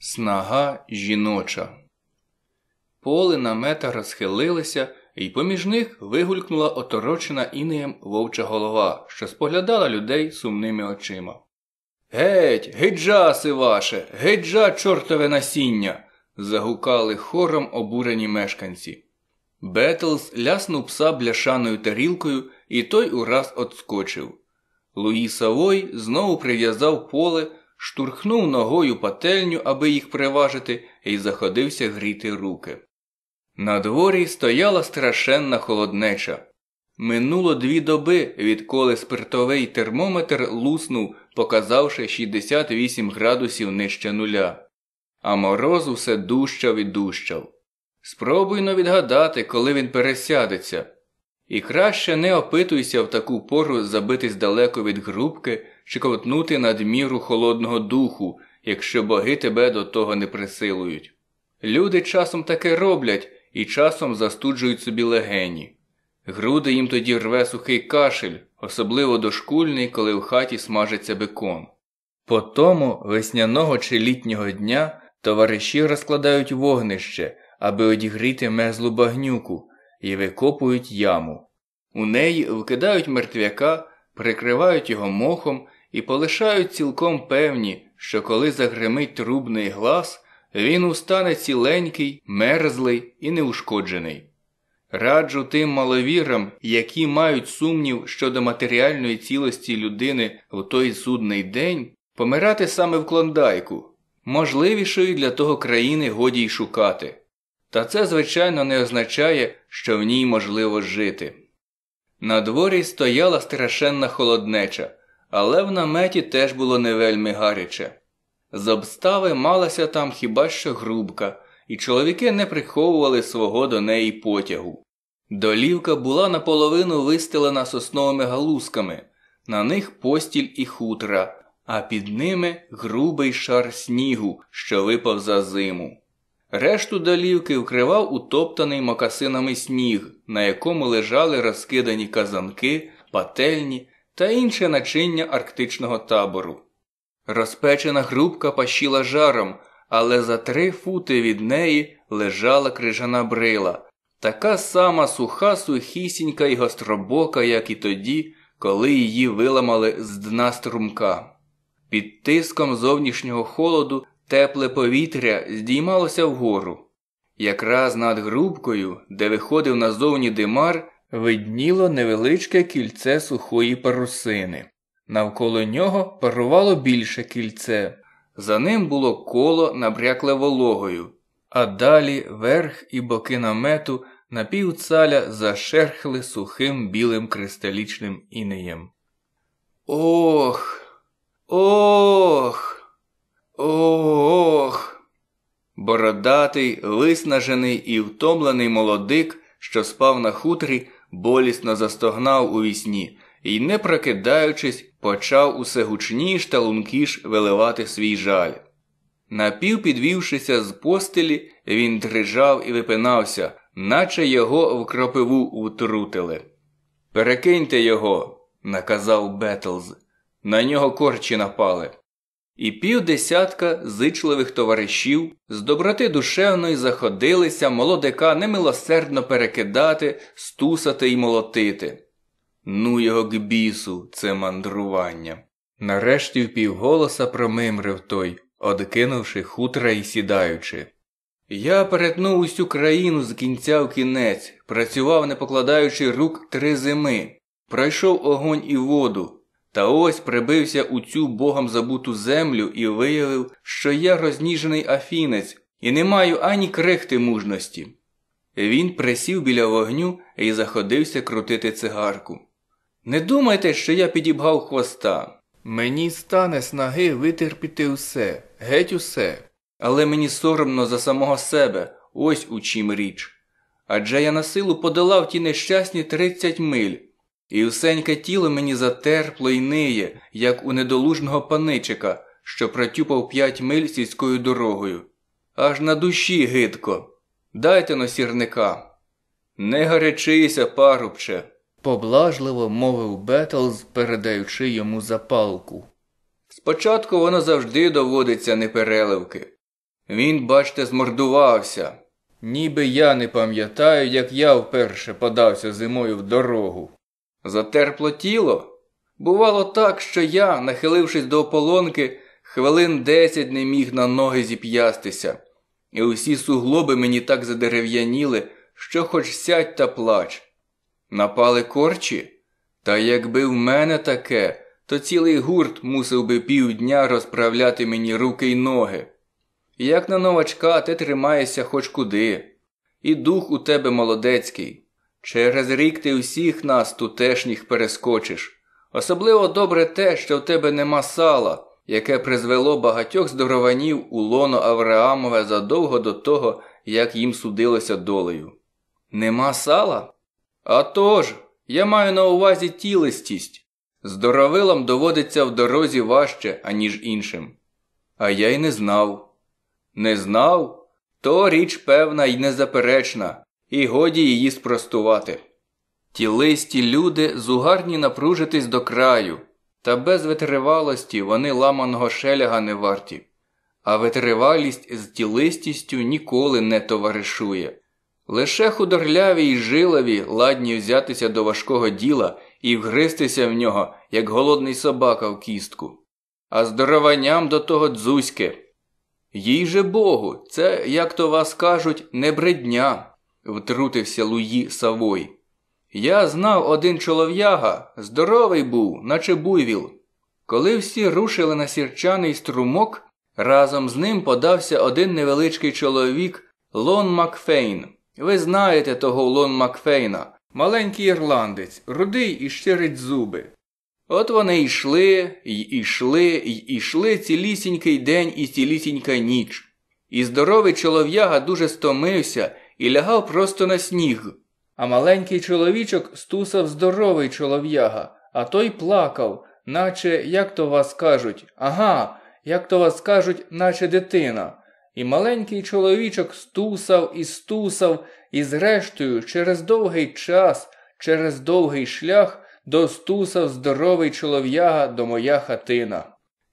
Снага жіноча. Поли намета розхилилися, і поміж них вигулькнула оторочена інеєм вовча голова, що споглядала людей сумними очима. Геть, гиджаси ваше, геджа, чортове насіння. загукали хором обурені мешканці. Бетлс ляснув пса бляшаною тарілкою, і той ураз отскочив. Луї Савой знову прив'язав поле штурхнув ногою пательню, аби їх приважити, і заходився гріти руки. На дворі стояла страшенна холоднеча. Минуло дві доби, відколи спиртовий термометр луснув, показавши 68 градусів нижче нуля, а мороз усе дужчав і дужчав. Спробуйно відгадати, коли він пересядеться, і краще не опитуйся в таку пору забитись далеко від грубки, чи ковтнути надміру холодного духу, якщо боги тебе до того не присилують. Люди часом таке роблять і часом застуджують собі легені. Груди їм тоді рве сухий кашель, особливо дошкульний, коли в хаті смажиться бекон. По тому весняного чи літнього дня товариші розкладають вогнище, аби одігріти мезлу багнюку, і викопують яму. У неї вкидають мертвяка, прикривають його мохом і полишають цілком певні, що коли загримить трубний глас, він устане ціленький, мерзлий і неушкоджений. Раджу тим маловірам, які мають сумнів щодо матеріальної цілості людини в той судний день, помирати саме в клондайку, можливішої для того країни годі й шукати. Та це, звичайно, не означає, що в ній можливо жити. На дворі стояла страшенна холоднеча але в наметі теж було не вельми гаряче. З обстави малася там хіба що грубка, і чоловіки не приховували свого до неї потягу. Долівка була наполовину вистелена сосновими галузками, на них постіль і хутра, а під ними грубий шар снігу, що випав за зиму. Решту долівки вкривав утоптаний мокасинами сніг, на якому лежали розкидані казанки, пательні та інше начиння арктичного табору. Розпечена грубка пащила жаром, але за три фути від неї лежала крижана брила, така сама суха, сухісінька і гостробока, як і тоді, коли її виламали з дна струмка. Під тиском зовнішнього холоду тепле повітря здіймалося вгору. Якраз над грубкою, де виходив назовні димар, видніло невеличке кільце сухої парусини. Навколо нього парувало більше кільце, за ним було коло, набрякле вологою, а далі верх і боки намету напівцаля зашерхли сухим білим кристалічним інеєм. Ох, ох, ох. Бородатий, виснажений і втомлений молодик, що спав на хутрі болісно застогнав у вісні і, не прокидаючись, почав усе гучніш та лункіш виливати свій жаль. Напівпідвівшися з постелі, він дрижав і випинався, наче його в кропиву утрутили. Перекиньте його, наказав Бетлз. На нього корчі напали. І півдесятка зичливих товаришів з доброти душевної заходилися молодика немилосердно перекидати, стусати й молотити. Ну його к бісу, це мандрування. Нарешті впівголоса промимрив той, одкинувши хутра і сідаючи. Я перетнув усю країну з кінця в кінець, працював, не покладаючи рук три зими, пройшов огонь і воду. Та ось прибився у цю богом забуту землю і виявив, що я розніжений афінець і не маю ані крихти мужності. Він присів біля вогню і заходився крутити цигарку. Не думайте, що я підібгав хвоста. Мені стане снаги витерпіти усе, геть усе. Але мені соромно за самого себе, ось у чим річ. Адже я на силу подолав ті нещасні тридцять миль. І усеньке тіло мені затерпло й ниє, як у недолужного паничика, що протюпав п'ять миль сільською дорогою. Аж на душі гидко. Дайте но сірника. Не гарячися, парубче, поблажливо мовив Бетлз, передаючи йому запалку. Спочатку воно завжди доводиться непереливки. Він, бачте, змордувався. Ніби я не пам'ятаю, як я вперше подався зимою в дорогу. Затерпло тіло. Бувало так, що я, нахилившись до ополонки, хвилин десять не міг на ноги зіп'ястися, і усі суглоби мені так задерев'яніли, що хоч сядь та плач. Напали корчі? Та якби в мене таке, то цілий гурт мусив би півдня розправляти мені руки й ноги. Як на новачка ти тримаєшся хоч куди, і дух у тебе молодецький. Через рік ти усіх нас тутешніх перескочиш. Особливо добре те, що в тебе нема сала, яке призвело багатьох здорованів у лоно Авраамове задовго до того, як їм судилося долею. Нема сала? «А тож, я маю на увазі тілистість. Здоровилам доводиться в дорозі важче, аніж іншим. А я й не знав. Не знав? То річ певна і незаперечна і годі її спростувати. Тілисті люди зугарні напружитись до краю, та без витривалості вони ламаного шеляга не варті, а витривалість з тілистістю ніколи не товаришує. Лише худорляві й жилові ладні взятися до важкого діла і вгристися в нього, як голодний собака в кістку. А здорованням до того дзузьке. Їй же Богу, це, як то вас кажуть, не бредня втрутився Луї Савой. Я знав один чолов'яга, здоровий був, наче буйвіл. Коли всі рушили на сірчаний струмок, разом з ним подався один невеличкий чоловік Лон Макфейн. Ви знаєте того Лон Макфейна, маленький ірландець, рудий і щирить зуби. От вони йшли, й ішли, й ішли цілісінький день і цілісінька ніч. І здоровий чолов'яга дуже стомився і лягав просто на сніг. А маленький чоловічок стусав здоровий чолов'яга, а той плакав, наче як то вас кажуть, ага, як то вас кажуть, наче дитина. І маленький чоловічок стусав і стусав, і, зрештою, через довгий час, через довгий шлях достусав здоровий чолов'яга до моя хатина.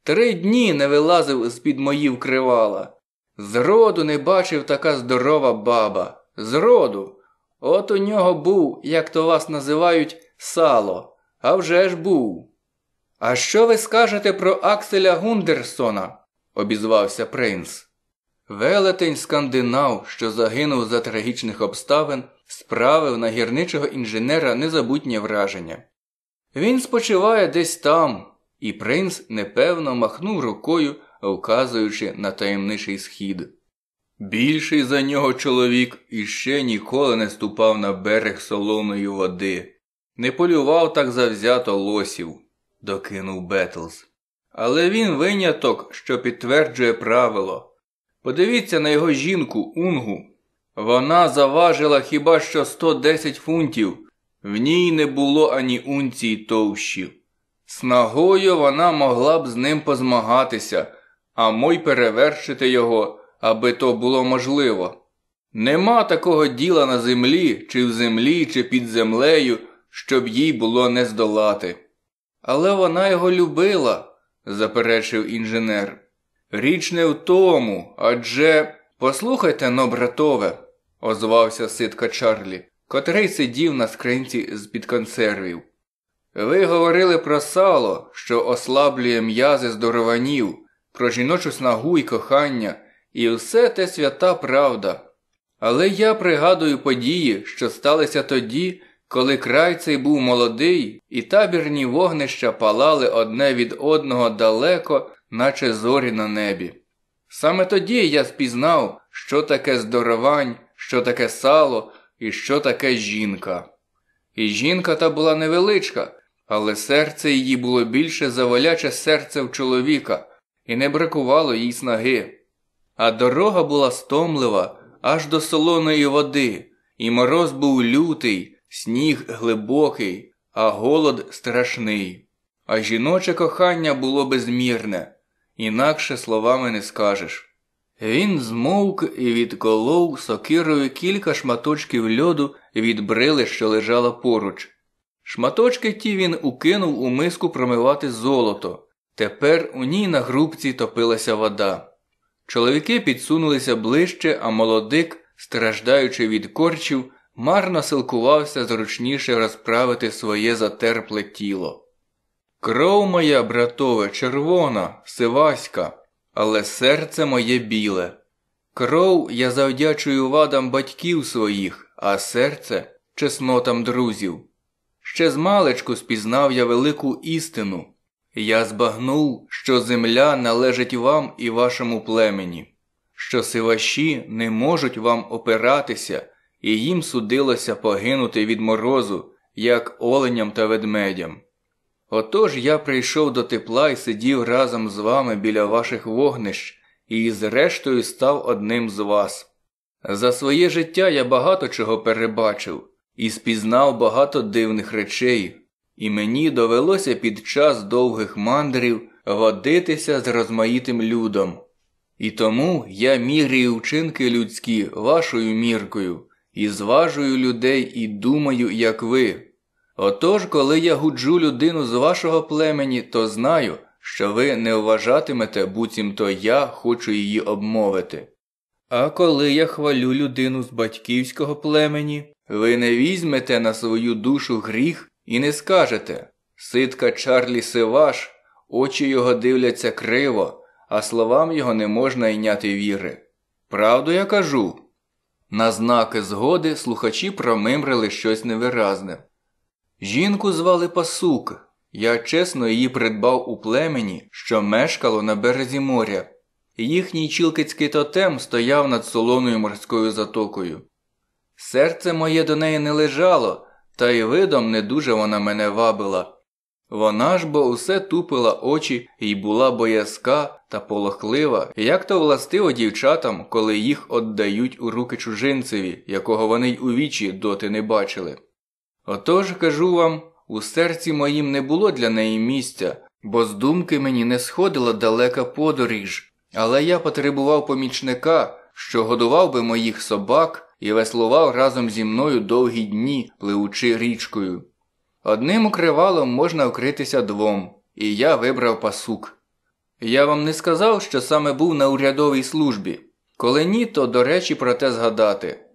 Три дні не вилазив з під мої вкривала. Зроду не бачив така здорова баба. Зроду. От у нього був, як то вас називають, сало. А вже ж був. А що ви скажете про Акселя Гундерсона? обізвався принц. Велетень скандинав, що загинув за трагічних обставин, справив на гірничого інженера незабутнє враження. Він спочиває десь там, і принц непевно махнув рукою вказуючи на таємничий схід. Більший за нього чоловік іще ніколи не ступав на берег солоної води, не полював так завзято лосів, докинув Бетлз. Але він виняток, що підтверджує правило. Подивіться на його жінку Унгу. Вона заважила хіба що 110 фунтів, в ній не було ані унції товщі. Снагою вона могла б з ним позмагатися а мой перевершити його, аби то було можливо. Нема такого діла на землі, чи в землі, чи під землею, щоб їй було не здолати. Але вона його любила, заперечив інженер. Річ не в тому, адже послухайте но, братове, озвався ситка Чарлі, котрий сидів на скринці з під консервів. Ви говорили про сало, що ослаблює м'язи здорованів про жіночу снагу і кохання, і все те свята правда. Але я пригадую події, що сталися тоді, коли край цей був молодий, і табірні вогнища палали одне від одного далеко, наче зорі на небі. Саме тоді я спізнав, що таке здоровань, що таке сало і що таке жінка. І жінка та була невеличка, але серце її було більше за воляче серце в чоловіка, і не бракувало їй снаги. А дорога була стомлива аж до солоної води, і мороз був лютий, сніг глибокий, а голод страшний. А жіноче кохання було безмірне, інакше словами не скажеш. Він змовк і відколов сокирою кілька шматочків льоду від брили, що лежала поруч. Шматочки ті він укинув у миску промивати золото. Тепер у ній на грубці топилася вода. Чоловіки підсунулися ближче, а молодик, страждаючи від корчів, марно силкувався зручніше розправити своє затерпле тіло. Кров моя, братове, червона, сиваська, але серце моє біле. Кров я завдячую вадам батьків своїх, а серце чеснотам друзів. Ще з малечку спізнав я велику істину. Я збагнув, що земля належить вам і вашому племені, що сиваші не можуть вам опиратися, і їм судилося погинути від морозу, як оленям та ведмедям. Отож я прийшов до тепла і сидів разом з вами біля ваших вогнищ і, зрештою, став одним з вас. За своє життя я багато чого перебачив і спізнав багато дивних речей і мені довелося під час довгих мандрів водитися з розмаїтим людом. І тому я міряю вчинки людські вашою міркою, і зважую людей і думаю, як ви. Отож, коли я гуджу людину з вашого племені, то знаю, що ви не вважатимете, буцімто я хочу її обмовити. А коли я хвалю людину з батьківського племені, ви не візьмете на свою душу гріх і не скажете ситка Чарлі Сиваш, очі його дивляться криво, а словам його не можна йняти віри. Правду я кажу. На знаки згоди слухачі промимрили щось невиразне. Жінку звали Пасук. Я чесно її придбав у племені, що мешкало на березі моря. Їхній чілкицький тотем стояв над солоною морською затокою. Серце моє до неї не лежало, та й видом не дуже вона мене вабила. Вона ж бо усе тупила очі і була боязка та полохлива, як то властиво дівчатам, коли їх оддають у руки чужинцеві, якого вони й у вічі доти не бачили. Отож, кажу вам, у серці моїм не було для неї місця, бо з думки мені не сходила далека подоріж, але я потребував помічника, що годував би моїх собак і веслував разом зі мною довгі дні, пливучи річкою. Одним укривалом можна вкритися двом, і я вибрав пасук. Я вам не сказав, що саме був на урядовій службі. Коли ні, то до речі про те згадати.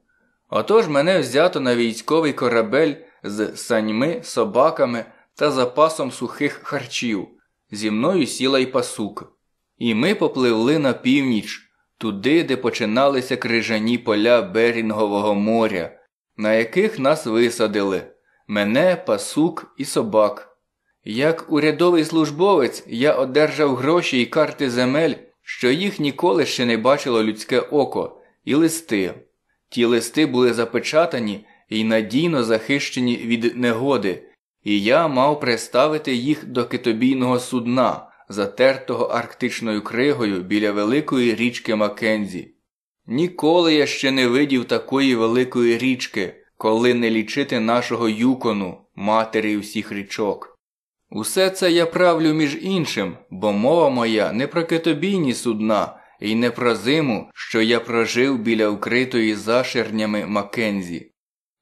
Отож мене взято на військовий корабель з саньми, собаками та запасом сухих харчів. Зі мною сіла й пасук. І ми попливли на північ туди, де починалися крижані поля Берінгового моря, на яких нас висадили мене, пасук і собак. Як урядовий службовець я одержав гроші і карти земель, що їх ніколи ще не бачило людське око, і листи. Ті листи були запечатані і надійно захищені від негоди, і я мав приставити їх до китобійного судна затертого арктичною кригою біля великої річки Маккензі. Ніколи я ще не видів такої великої річки, коли не лічити нашого юкону, матері всіх річок. Усе це я правлю між іншим, бо мова моя не про китобійні судна і не про зиму, що я прожив біля укритої заширнями Маккензі.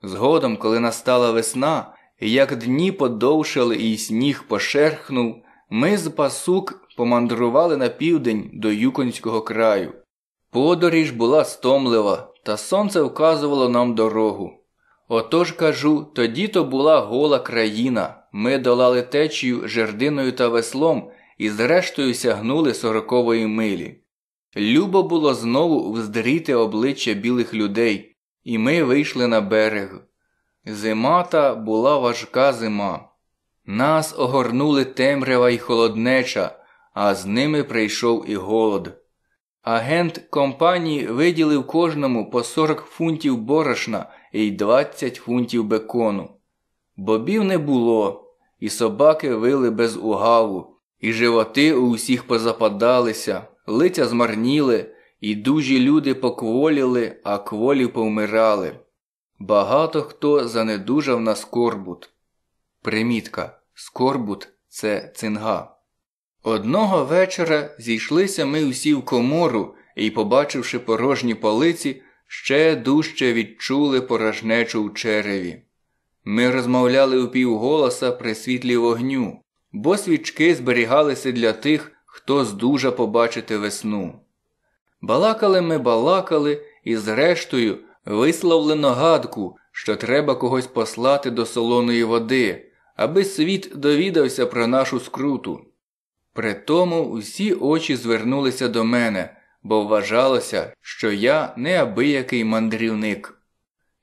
Згодом, коли настала весна, як дні подовшали і сніг пошерхнув, ми з пасук помандрували на південь до Юконського краю. Подоріж була стомлива, та сонце вказувало нам дорогу. Отож кажу, тоді то була гола країна, ми долали течію жердиною та веслом і зрештою сягнули сорокової милі. Любо було знову вздріти обличчя білих людей, і ми вийшли на берег. Зима та була важка зима. Нас огорнули темрява й холоднеча, а з ними прийшов і голод. Агент компанії виділив кожному по 40 фунтів борошна і 20 фунтів бекону. Бобів не було, і собаки вили без угаву, і животи у усіх позападалися, лиця змарніли, і дужі люди покволіли, а кволі повмирали. Багато хто занедужав на скорбут. Примітка. Скорбут це цинга. Одного вечора зійшлися ми усі в комору і, побачивши порожні полиці, ще дужче відчули порожнечу в череві. Ми розмовляли у півголоса при світлі вогню, бо свічки зберігалися для тих, хто здужа побачити весну. Балакали ми балакали і, зрештою, висловлено гадку, що треба когось послати до солоної води аби світ довідався про нашу скруту. Притому усі очі звернулися до мене, бо вважалося, що я неабиякий мандрівник.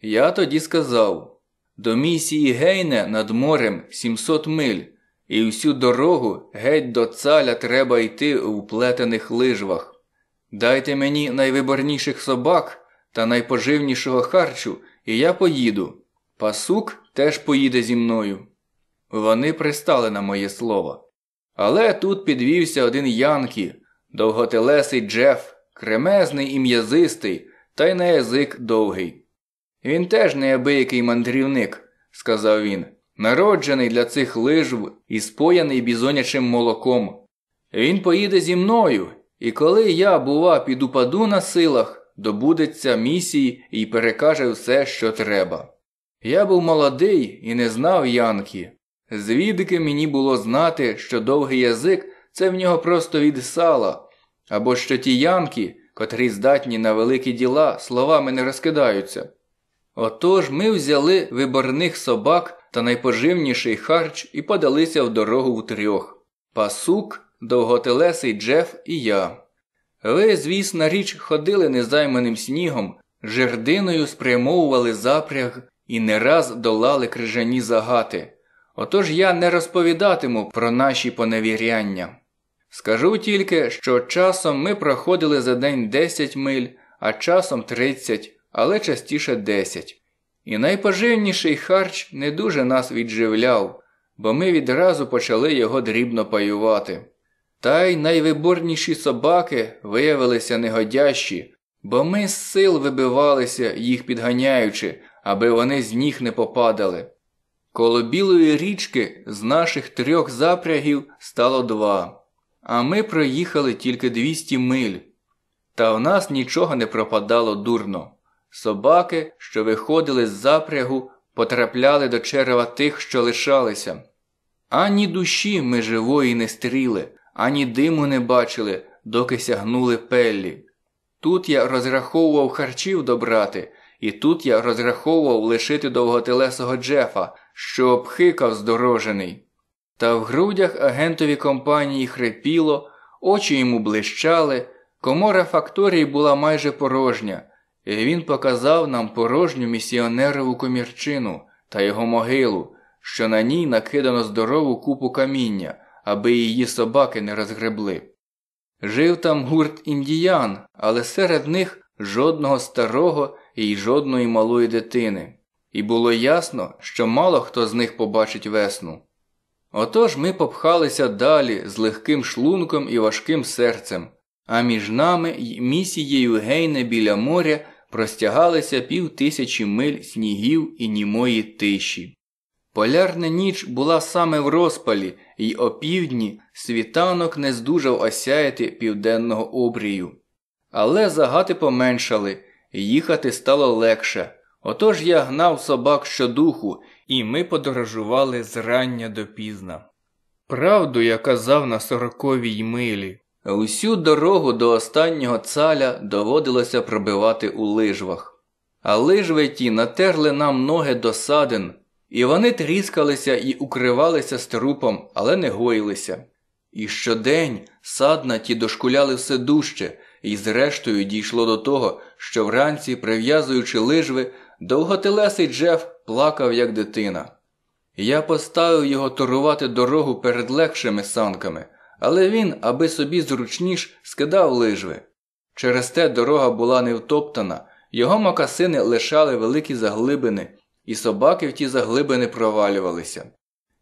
Я тоді сказав до місії Гейне над морем 700 миль, і всю дорогу геть до цаля треба йти у плетених лижвах. Дайте мені найвиборніших собак та найпоживнішого харчу, і я поїду. Пасук теж поїде зі мною. Вони пристали на моє слово. Але тут підвівся один Янкі, довготелесий Джеф, кремезний і м'язистий, та й на язик довгий. Він теж неабиякий мандрівник, сказав він, народжений для цих лижв і спояний бізонячим молоком. Він поїде зі мною, і коли я, бува, підупаду на силах, добудеться місії і перекаже все, що треба. Я був молодий і не знав Янкі. Звідки мені було знати, що довгий язик це в нього просто від сала, або що ті янки, котрі здатні на великі діла, словами не розкидаються. Отож ми взяли виборних собак та найпоживніший харч і подалися в дорогу трьох пасук, довготелесий Джеф і я. Ви, звісно, річ ходили незайманим снігом, жердиною спрямовували запряг і не раз долали крижані загати. Отож я не розповідатиму про наші поневіряння. Скажу тільки, що часом ми проходили за день 10 миль, а часом 30, але частіше 10. І найпоживніший харч не дуже нас відживляв, бо ми відразу почали його дрібно паювати. Та й найвиборніші собаки виявилися негодящі, бо ми з сил вибивалися, їх підганяючи, аби вони з ніг не попадали. Коло білої річки з наших трьох запрягів стало два, а ми проїхали тільки 200 миль. Та в нас нічого не пропадало дурно. Собаки, що виходили з запрягу, потрапляли до черева тих, що лишалися. Ані душі ми живої не стріли, ані диму не бачили, доки сягнули пеллі. Тут я розраховував харчів добрати, і тут я розраховував лишити довготелесого Джефа що обхикав здорожений. Та в грудях агентові компанії хрипіло, очі йому блищали, комора факторії була майже порожня, і він показав нам порожню місіонерову комірчину та його могилу, що на ній накидано здорову купу каміння, аби її собаки не розгребли. Жив там гурт індіян, але серед них жодного старого і жодної малої дитини і було ясно, що мало хто з них побачить весну. Отож ми попхалися далі з легким шлунком і важким серцем, а між нами й місією гейне біля моря простягалися півтисячі миль снігів і німої тиші. Полярна ніч була саме в розпалі, і опівдні світанок не здужав осяяти південного обрію. Але загати поменшали, їхати стало легше. Отож я гнав собак щодуху, і ми подорожували зрання до пізна. Правду я казав на сороковій милі. Усю дорогу до останнього цаля доводилося пробивати у лижвах, а лижви ті натерли нам ноги до садин, і вони тріскалися і укривалися струпом, але не гоїлися. І щодень садна ті дошкуляли все дужче, і зрештою дійшло до того, що вранці, прив'язуючи лижви, довготелесий Джеф плакав, як дитина. Я поставив його торувати дорогу перед легшими санками, але він, аби собі зручніш, скидав лижви. Через те дорога була невтоптана, його мокасини лишали великі заглибини, і собаки в ті заглибини провалювалися.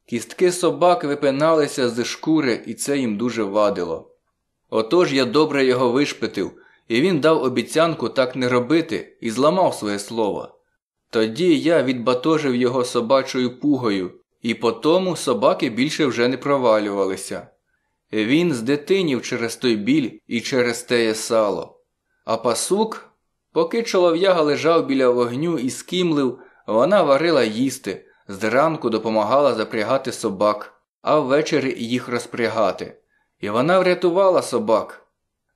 Кістки собак випиналися з шкури, і це їм дуже вадило. Отож я добре його вишпитив, і він дав обіцянку так не робити і зламав своє слово. Тоді я відбатожив його собачою пугою, і по тому собаки більше вже не провалювалися. Він з здетинів через той біль і через теє сало. А пасук, поки чолов'яга лежав біля вогню і скимлив, вона варила їсти, зранку допомагала запрягати собак, а ввечері їх розпрягати. І вона врятувала собак.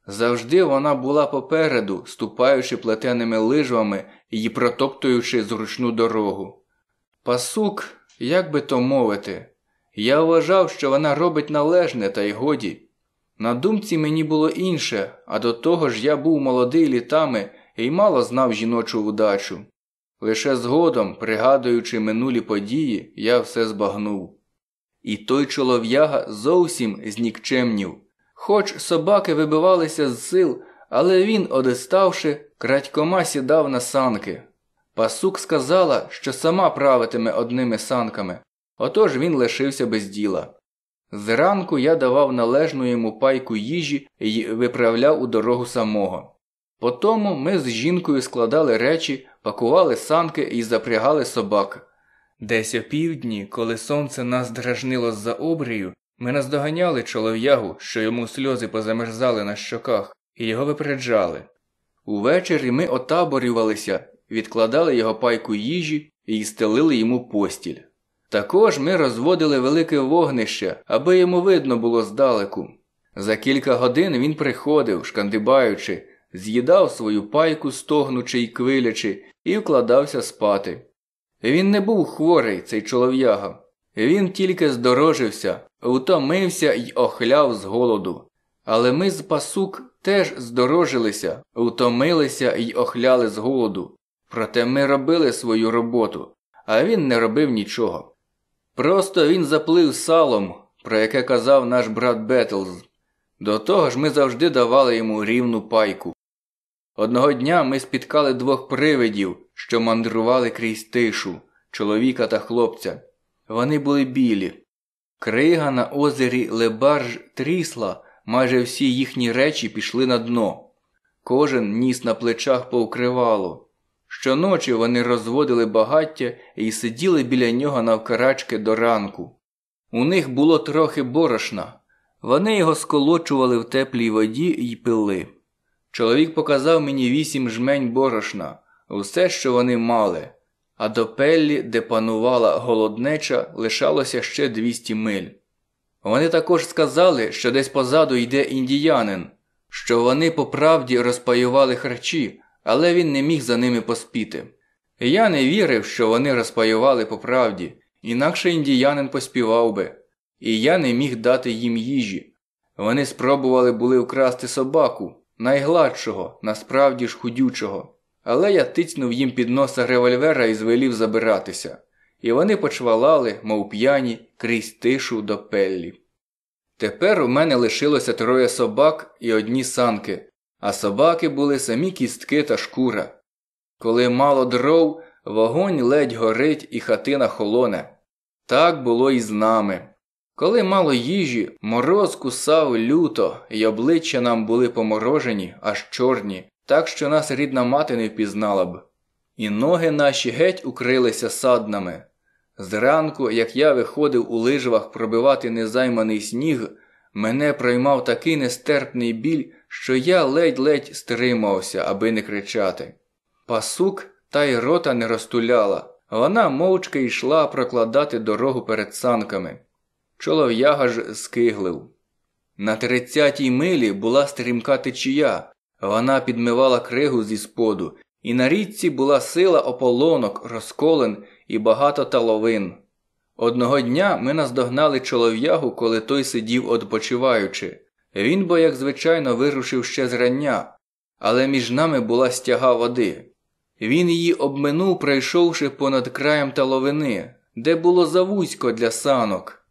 Завжди вона була попереду, ступаючи плетеними лижвами її протоптуючи зручну дорогу. Пасук, як би то мовити, я вважав, що вона робить належне, та й годі. На думці мені було інше, а до того ж я був молодий літами і мало знав жіночу удачу. Лише згодом, пригадуючи минулі події, я все збагнув. І той чолов'яга зовсім знікчемнів. Хоч собаки вибивалися з сил, але він, одиставши, Крадькома сідав на санки. Пасук сказала, що сама правитиме одними санками, отож він лишився без діла. Зранку я давав належну йому пайку їжі і виправляв у дорогу самого. Потому ми з жінкою складали речі, пакували санки і запрягали собак. Десь о півдні, коли сонце нас дражнило з за обрію, ми наздоганяли чолов'ягу, що йому сльози позамерзали на щоках, і його випереджали. Увечері ми отаборювалися, відкладали його пайку їжі і стелили йому постіль. Також ми розводили велике вогнище, аби йому видно було здалеку. За кілька годин він приходив, шкандибаючи, з'їдав свою пайку, стогнучи й квилячи, і вкладався спати. Він не був хворий, цей чолов'яга. Він тільки здорожився, утомився й охляв з голоду. Але ми з пасук теж здорожилися, утомилися й охляли з голоду. Проте ми робили свою роботу, а він не робив нічого. Просто він заплив салом, про яке казав наш брат Бетлз. До того ж ми завжди давали йому рівну пайку. Одного дня ми спіткали двох привидів, що мандрували крізь тишу чоловіка та хлопця. Вони були білі. Крига на озері Лебарж трісла, майже всі їхні речі пішли на дно. Кожен ніс на плечах повкривало. Щоночі вони розводили багаття і сиділи біля нього навкарачки до ранку. У них було трохи борошна. Вони його сколочували в теплій воді і пили. Чоловік показав мені вісім жмень борошна, усе, що вони мали, а до пеллі, де панувала голоднеча, лишалося ще двісті миль. Вони також сказали, що десь позаду йде індіянин, що вони по правді розпаювали харчі, але він не міг за ними поспіти. Я не вірив, що вони розпаювали по правді, інакше індіянин поспівав би, і я не міг дати їм їжі. Вони спробували були вкрасти собаку, найгладшого, насправді ж худючого, але я тицьнув їм під носа револьвера і звелів забиратися і вони почвалали, мов п'яні, крізь тишу до пеллі. Тепер у мене лишилося троє собак і одні санки, а собаки були самі кістки та шкура. Коли мало дров, вогонь ледь горить і хатина холоне. Так було і з нами. Коли мало їжі, мороз кусав люто, і обличчя нам були поморожені, аж чорні, так що нас рідна мати не впізнала б і ноги наші геть укрилися саднами. Зранку, як я виходив у лижвах пробивати незайманий сніг, мене проймав такий нестерпний біль, що я ледь-ледь стримався, аби не кричати. Пасук та й рота не розтуляла, вона мовчки йшла прокладати дорогу перед санками. Чолов'яга ж скиглив. На тридцятій милі була стрімка течія, вона підмивала кригу зі споду, і на річці була сила ополонок, розколин і багато таловин. Одного дня ми наздогнали чолов'ягу, коли той сидів одпочиваючи. Він бо, як звичайно, вирушив ще зрання, але між нами була стяга води. Він її обминув, пройшовши понад краєм таловини, де було завузько для санок.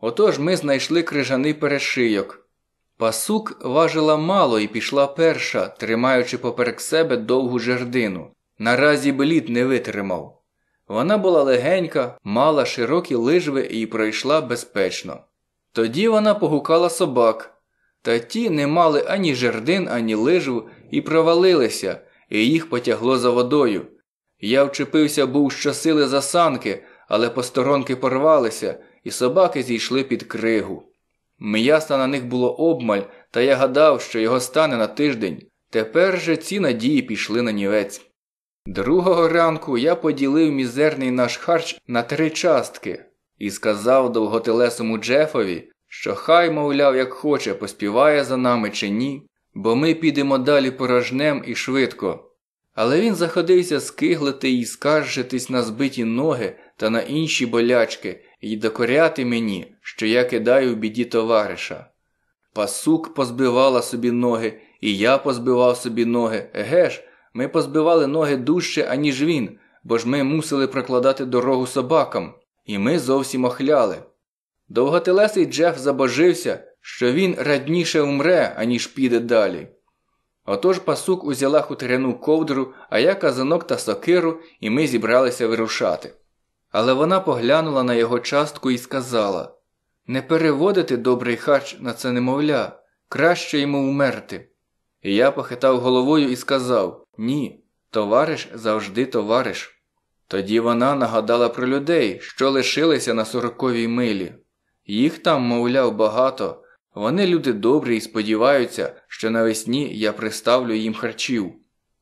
Отож ми знайшли крижаний перешийок. Пасук важила мало і пішла перша, тримаючи поперек себе довгу жердину. Наразі беліт не витримав. Вона була легенька, мала широкі лижви і пройшла безпечно. Тоді вона погукала собак, та ті не мали ані жердин, ані лижв і провалилися, і їх потягло за водою. Я вчепився, був щосили за санки, але посторонки порвалися, і собаки зійшли під кригу. М'яса на них було обмаль, та я гадав, що його стане на тиждень. Тепер же ці надії пішли на нівець. Другого ранку я поділив мізерний наш харч на три частки і сказав довготелесому Джефові, що хай, мовляв, як хоче, поспіває за нами чи ні, бо ми підемо далі порожнем і швидко. Але він заходився скиглити і скаржитись на збиті ноги та на інші болячки і докоряти мені, що я кидаю в біді товариша. Пасук позбивала собі ноги, і я позбивав собі ноги. Еге ж, ми позбивали ноги дужче, аніж він, бо ж ми мусили прокладати дорогу собакам, і ми зовсім охляли. Довготелесий Джеф забожився, що він радніше умре, аніж піде далі. Отож пасук узяла хутряну ковдру, а я казанок та сокиру, і ми зібралися вирушати. Але вона поглянула на його частку і сказала не переводити добрий харч на це немовля, краще йому вмерти. І я похитав головою і сказав Ні, товариш завжди товариш. Тоді вона нагадала про людей, що лишилися на сороковій милі. Їх там, мовляв, багато, вони люди добрі і сподіваються, що навесні я приставлю їм харчів.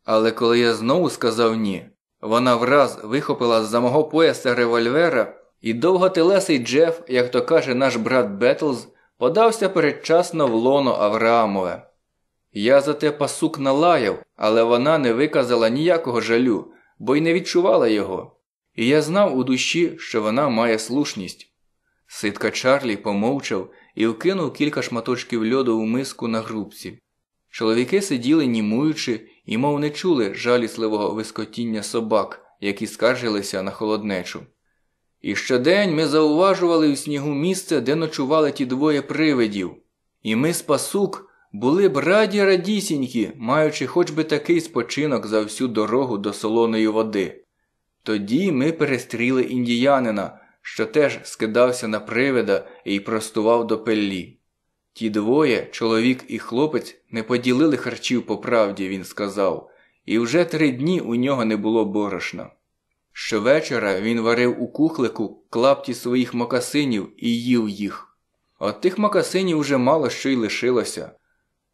Але коли я знову сказав ні, вона враз вихопила з за мого пояса револьвера і довготелесий Джеф, як то каже наш брат Бетлз, подався передчасно в лоно Авраамове. Я за те пасук налаяв, але вона не виказала ніякого жалю, бо й не відчувала його. І я знав у душі, що вона має слушність. Ситка Чарлі помовчав і вкинув кілька шматочків льоду у миску на грубці. Чоловіки сиділи, німуючи, і мов не чули жалісливого вискотіння собак, які скаржилися на холоднечу. І щодень ми зауважували в снігу місце, де ночували ті двоє привидів, і ми з пасук були б раді радісінькі, маючи хоч би такий спочинок за всю дорогу до солоної води. Тоді ми перестріли індіянина, що теж скидався на привида і простував до пеллі. Ті двоє, чоловік і хлопець, не поділили харчів по правді, він сказав, і вже три дні у нього не було борошна. Щовечора він варив у кухлику клапті своїх мокасинів і їв їх. От тих мокасинів уже мало що й лишилося.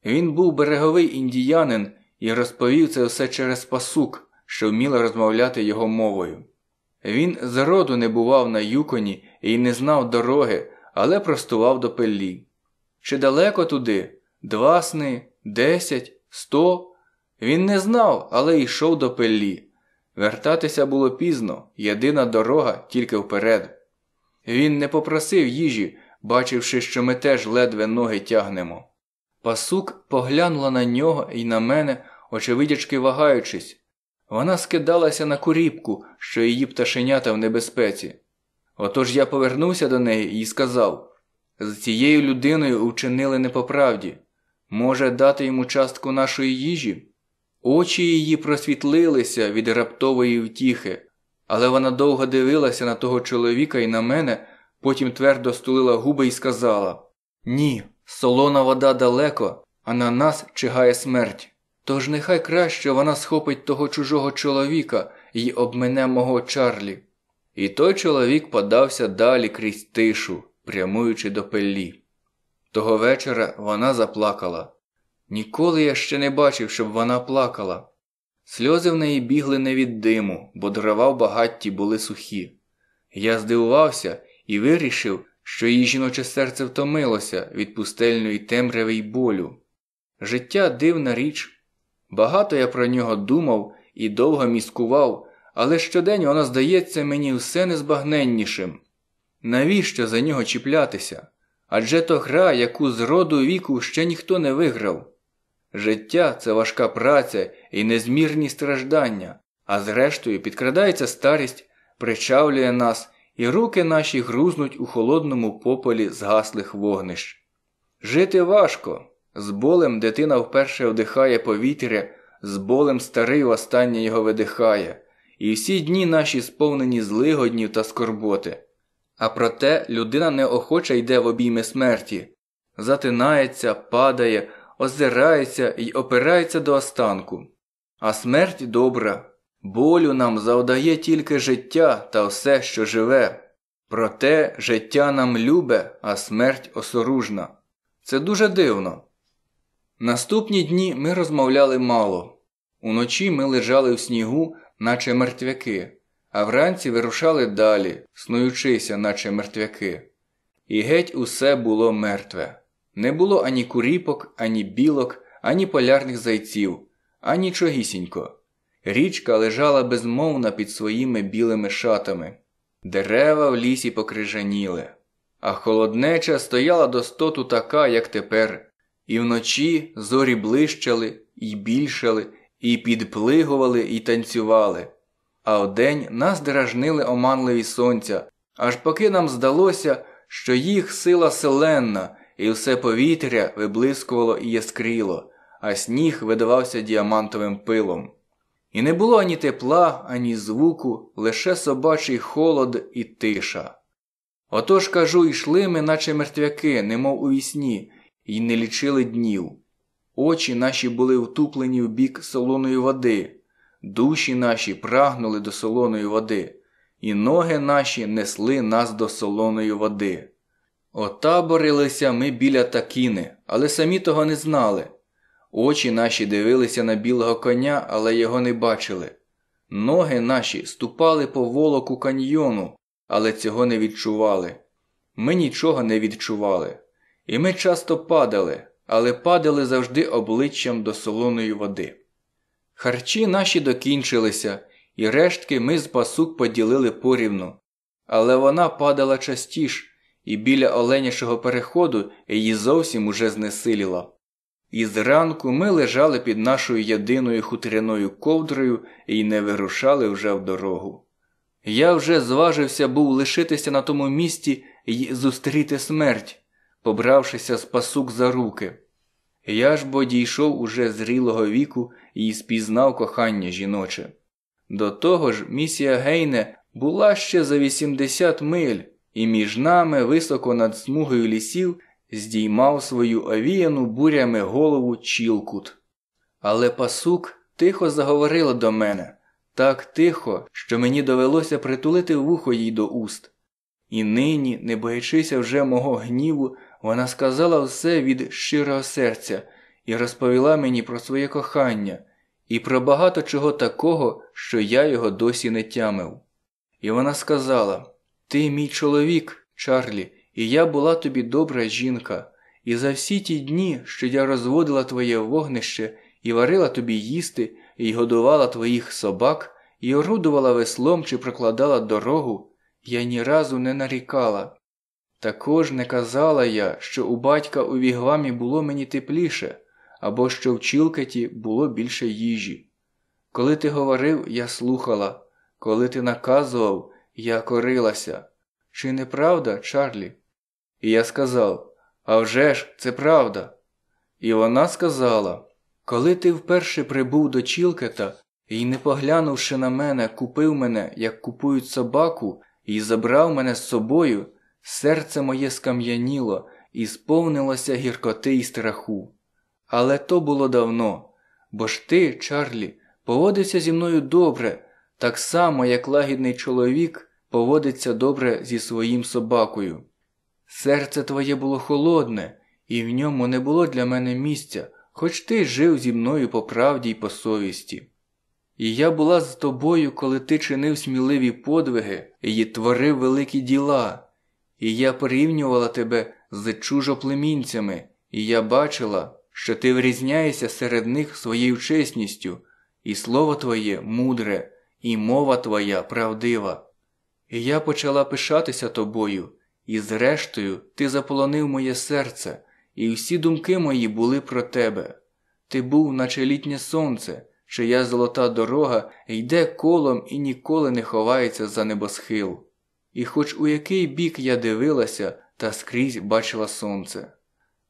Він був береговий індіянин і розповів це все через пасук, що вміла розмовляти його мовою. Він зроду не бував на юконі і не знав дороги, але простував до пеллі. Чи далеко туди? Два сни, десять, сто. Він не знав, але йшов до пеллі. Вертатися було пізно, єдина дорога тільки вперед. Він не попросив їжі, бачивши, що ми теж ледве ноги тягнемо. Пасук поглянула на нього і на мене, очевидячки вагаючись. Вона скидалася на куріпку, що її пташенята в небезпеці. Отож я повернувся до неї і сказав з цією людиною вчинили непоправді. Може, дати йому частку нашої їжі? Очі її просвітлилися від раптової втіхи, але вона довго дивилася на того чоловіка і на мене, потім твердо стулила губи і сказала Ні, солона вода далеко, а на нас чигає смерть. Тож нехай краще вона схопить того чужого чоловіка і обмене мого Чарлі. І той чоловік подався далі крізь тишу, прямуючи до пеллі. Того вечора вона заплакала. Ніколи я ще не бачив, щоб вона плакала. Сльози в неї бігли не від диму, бо дрова в багатті були сухі. Я здивувався і вирішив, що її жіноче серце втомилося від пустельної темряви й болю. Життя дивна річ. Багато я про нього думав і довго міскував, але щодень воно здається мені все незбагненнішим. Навіщо за нього чіплятися? Адже то гра, яку з роду віку ще ніхто не виграв. Життя це важка праця і незмірні страждання, а зрештою підкрадається старість, причавлює нас, і руки наші грузнуть у холодному пополі згаслих вогнищ. Жити важко. З болем дитина вперше вдихає повітря, з болем старий востаннє його видихає, і всі дні наші сповнені злигоднів та скорботи. А проте людина неохоче йде в обійми смерті, затинається, падає озирається й опирається до останку. А смерть добра. Болю нам завдає тільки життя та все, що живе. Проте життя нам любе, а смерть осоружна. Це дуже дивно. Наступні дні ми розмовляли мало. Уночі ми лежали в снігу, наче мертвяки, а вранці вирушали далі, снуючися, наче мертвяки. І геть усе було мертве. Не було ані куріпок, ані білок, ані полярних зайців, ані чогісінько. Річка лежала безмовна під своїми білими шатами, дерева в лісі покрижаніли, а холоднеча стояла до стоту така, як тепер, і вночі зорі блищали, і більшали, і підплигували, і танцювали. А вдень нас дражнили оманливі сонця, аж поки нам здалося, що їх сила селенна і все повітря виблискувало і яскріло, а сніг видавався діамантовим пилом. І не було ані тепла, ані звуку, лише собачий холод і тиша. Отож, кажу, йшли ми, наче мертвяки, немов у вісні, і не лічили днів. Очі наші були втуплені в бік солоної води, душі наші прагнули до солоної води, і ноги наші несли нас до солоної води. Отаборилися ми біля такіни, але самі того не знали. Очі наші дивилися на білого коня, але його не бачили. Ноги наші ступали по волоку каньйону, але цього не відчували. Ми нічого не відчували. І ми часто падали, але падали завжди обличчям до солоної води. Харчі наші докінчилися, і рештки ми з пасук поділили порівну, але вона падала частіше і біля оленячого переходу її зовсім уже знесиліло. І зранку ми лежали під нашою єдиною хутряною ковдрою і не вирушали вже в дорогу. Я вже зважився був лишитися на тому місці і зустріти смерть, побравшися з пасук за руки. Я ж бо дійшов уже зрілого віку і спізнав кохання жіноче. До того ж, місія Гейне була ще за 80 миль і між нами, високо над смугою лісів, здіймав свою овіяну бурями голову Чілкут. Але пасук тихо заговорила до мене так тихо, що мені довелося притулити вухо їй до уст. І нині, не боячися вже мого гніву, вона сказала все від щирого серця і розповіла мені про своє кохання і про багато чого такого, що я його досі не тямив. І вона сказала ти мій чоловік, Чарлі, і я була тобі добра жінка, і за всі ті дні, що я розводила твоє вогнище і варила тобі їсти, і годувала твоїх собак, і орудувала веслом чи прокладала дорогу, я ні разу не нарікала. Також не казала я, що у батька у вігвамі було мені тепліше, або що в Чілкеті було більше їжі. Коли ти говорив, я слухала, коли ти наказував, я корилася. Чи не правда, Чарлі? І я сказав, «А вже ж, це правда. І вона сказала, коли ти вперше прибув до Чілкета і, не поглянувши на мене, купив мене, як купують собаку, і забрав мене з собою, серце моє скам'яніло і сповнилося гіркоти і страху. Але то було давно, бо ж ти, Чарлі, поводився зі мною добре, так само, як лагідний чоловік поводиться добре зі своїм собакою. Серце твоє було холодне, і в ньому не було для мене місця, хоч ти жив зі мною по правді й по совісті. І я була з тобою, коли ти чинив сміливі подвиги і творив великі діла, і я порівнювала тебе з чужоплемінцями, і я бачила, що ти врізняєшся серед них своєю чесністю, і слово твоє мудре, і мова твоя правдива. І я почала пишатися тобою, і зрештою, ти заполонив моє серце, і всі думки мої були про тебе. Ти був, наче літнє сонце, чия золота дорога йде колом і ніколи не ховається за небосхил. І хоч у який бік я дивилася, та скрізь бачила сонце.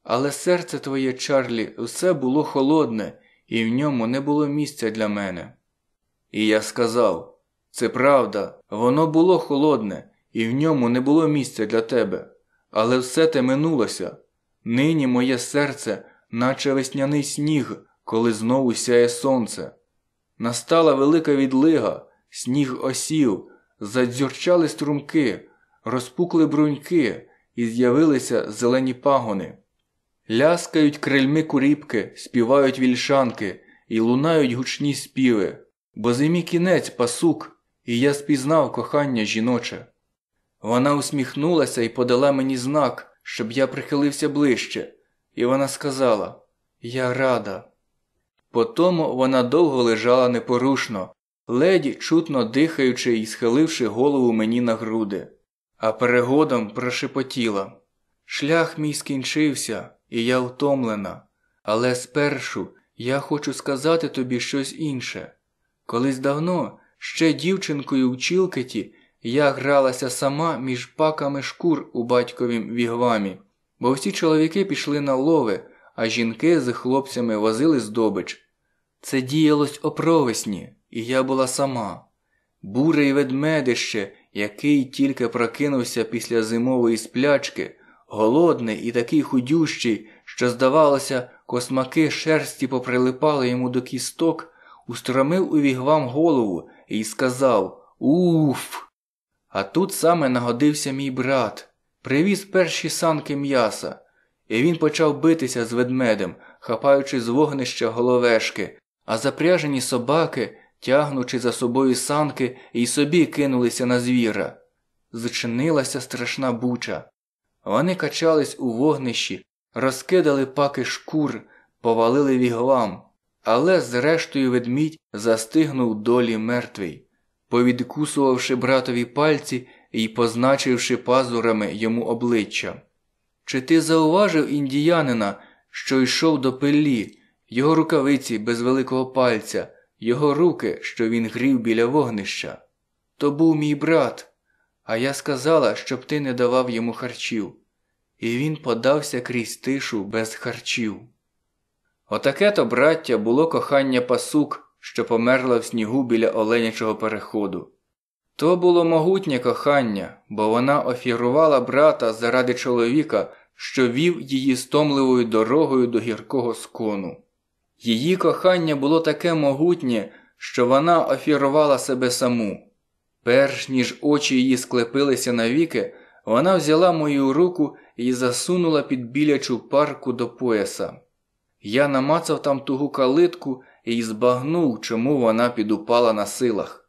Але серце твоє, Чарлі, все було холодне, і в ньому не було місця для мене. І я сказав це правда. Воно було холодне, і в ньому не було місця для тебе, але все те минулося. Нині моє серце, наче весняний сніг, коли знову сяє сонце. Настала велика відлига, сніг осів, задзюрчали струмки, розпукли бруньки і з'явилися зелені пагони. Ляскають крильми куріпки, співають вільшанки і лунають гучні співи. Бо зимі кінець пасук і я спізнав кохання жіноче. Вона усміхнулася і подала мені знак, щоб я прихилився ближче, і вона сказала Я рада. Потому вона довго лежала непорушно, ледь чутно дихаючи і схиливши голову мені на груди, а перегодом прошепотіла Шлях мій скінчився, і я втомлена, але спершу я хочу сказати тобі щось інше. Колись давно Ще дівчинкою в Чілкеті я гралася сама між паками шкур у батьковім вігвамі, бо всі чоловіки пішли на лови, а жінки з хлопцями возили здобич. Це діялось опровесні, і я була сама. Буре й ведмедище, який тільки прокинувся після зимової сплячки, голодний і такий худющий, що, здавалося, космаки шерсті поприлипали йому до кісток устромив у вігвам голову і сказав Уф. А тут саме нагодився мій брат, привіз перші санки м'яса, і він почав битися з ведмедем, хапаючи з вогнища головешки, а запряжені собаки, тягнучи за собою санки, і собі кинулися на звіра. Зчинилася страшна буча. Вони качались у вогнищі, розкидали паки шкур, повалили вігвам але зрештою ведмідь застигнув долі мертвий, повідкусувавши братові пальці і позначивши пазурами йому обличчя. Чи ти зауважив індіянина, що йшов до пилі, його рукавиці без великого пальця, його руки, що він грів біля вогнища? То був мій брат, а я сказала, щоб ти не давав йому харчів, і він подався крізь тишу без харчів. Отаке то, браття, було кохання пасук, що померла в снігу біля оленячого переходу. То було могутнє кохання, бо вона офірувала брата заради чоловіка, що вів її стомливою дорогою до гіркого скону. Її кохання було таке могутнє, що вона офірувала себе саму. Перш ніж очі її склепилися навіки, вона взяла мою руку і засунула під білячу парку до пояса. Я намацав там тугу калитку і збагнув, чому вона підупала на силах.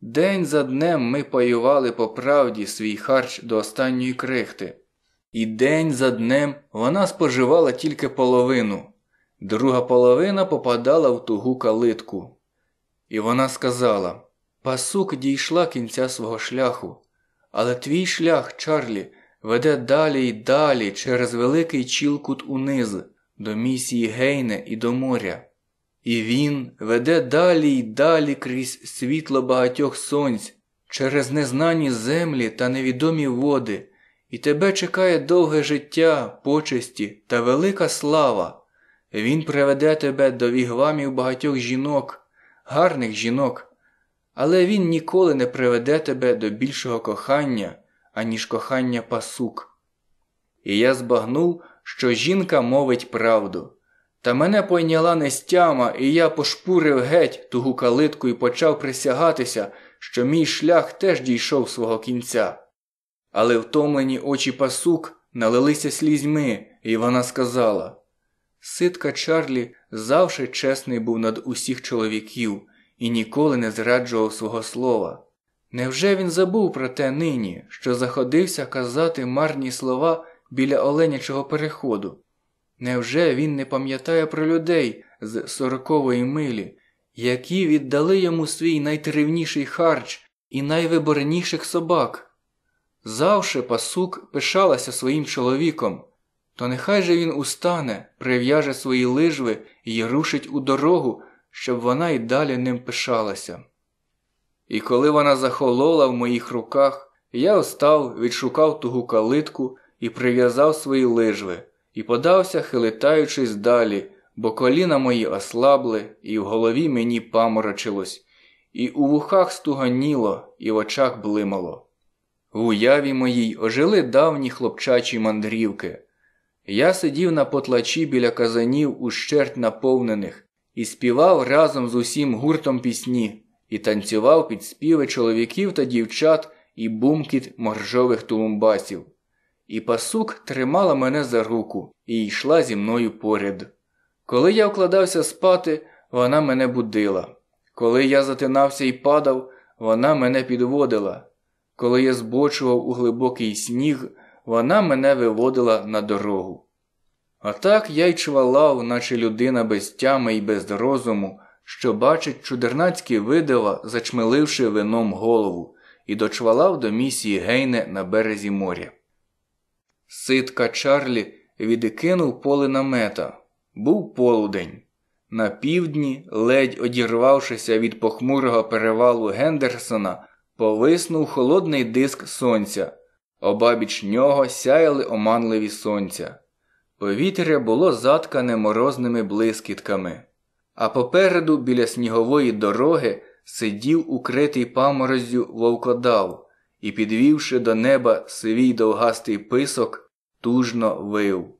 День за днем ми паювали по правді свій харч до останньої крихти, і день за днем вона споживала тільки половину. Друга половина попадала в тугу калитку. І вона сказала Пасук дійшла кінця свого шляху, але твій шлях, Чарлі, веде далі й далі через великий чілкут униз до місії Гейне і до моря. І він веде далі й далі крізь світло багатьох сонць, через незнані землі та невідомі води, і тебе чекає довге життя, почесті та велика слава. Він приведе тебе до вігвамів багатьох жінок, гарних жінок, але він ніколи не приведе тебе до більшого кохання, аніж кохання пасук. І я збагнув, що жінка мовить правду. Та мене пойняла нестяма, і я пошпурив геть тугу калитку і почав присягатися, що мій шлях теж дійшов свого кінця. Але втомлені очі пасук налилися слізьми, і вона сказала Ситка Чарлі завжди чесний був над усіх чоловіків і ніколи не зраджував свого слова. Невже він забув про те нині, що заходився казати марні слова біля оленячого переходу. Невже він не пам'ятає про людей з сорокової милі, які віддали йому свій найтривніший харч і найвиборніших собак? Завше пасук пишалася своїм чоловіком, то нехай же він устане, прив'яже свої лижви і рушить у дорогу, щоб вона й далі ним пишалася. І коли вона захолола в моїх руках, я встав, відшукав тугу калитку і прив'язав свої лижви, і подався, хилитаючись далі, бо коліна мої ослабли, і в голові мені паморочилось, і у вухах стуганіло, і в очах блимало. В уяві моїй ожили давні хлопчачі мандрівки. Я сидів на потлачі біля казанів ущерть наповнених, і співав разом з усім гуртом пісні, і танцював під співи чоловіків та дівчат і бумкіт моржових тулумбасів і пасук тримала мене за руку і йшла зі мною поряд. Коли я вкладався спати, вона мене будила. Коли я затинався і падав, вона мене підводила. Коли я збочував у глибокий сніг, вона мене виводила на дорогу. А так я й чвалав, наче людина без тями і без розуму, що бачить чудернацькі видива, зачмеливши вином голову, і дочвалав до місії Гейне на березі моря. Ситка Чарлі відкинув поле намета. Був полудень. На півдні, ледь одірвавшися від похмурого перевалу Гендерсона, повиснув холодний диск сонця. Обабіч нього сяяли оманливі сонця. Повітря було заткане морозними блискітками, а попереду, біля снігової дороги, сидів укритий паморозю вовкодав, і, підвівши до неба свій довгастий писок, тужно вив.